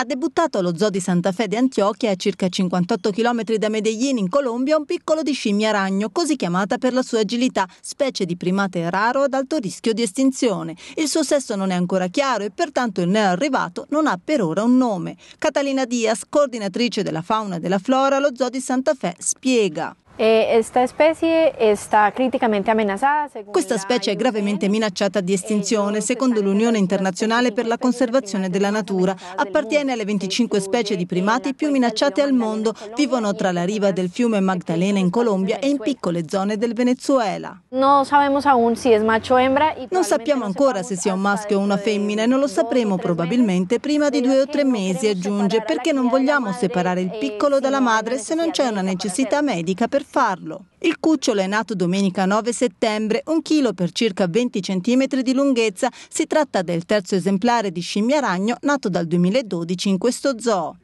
Ha debuttato allo zoo di Santa Fe di Antiochia, a circa 58 km da Medellin in Colombia, un piccolo di scimmia ragno, così chiamata per la sua agilità, specie di primate raro ad alto rischio di estinzione. Il suo sesso non è ancora chiaro e pertanto il neo arrivato non ha per ora un nome. Catalina Diaz, coordinatrice della fauna e della flora allo zoo di Santa Fe, spiega. Eh, questa specie è gravemente eh, minacciata di eh, estinzione secondo l'Unione Internazionale per la conservazione della natura. Appartiene alle 25 specie di primati più minacciate al mondo. Vivono tra la riva del fiume Magdalena in Colombia e in piccole zone del Venezuela. Non sappiamo ancora se sia un maschio o una femmina e non lo sapremo probabilmente prima di due o tre mesi, aggiunge, perché non vogliamo separare il piccolo dalla madre se non c'è una necessità medica per farlo. Il cucciolo è nato domenica 9 settembre, un chilo per circa 20 cm di lunghezza. Si tratta del terzo esemplare di scimmia ragno nato dal 2012 in questo zoo.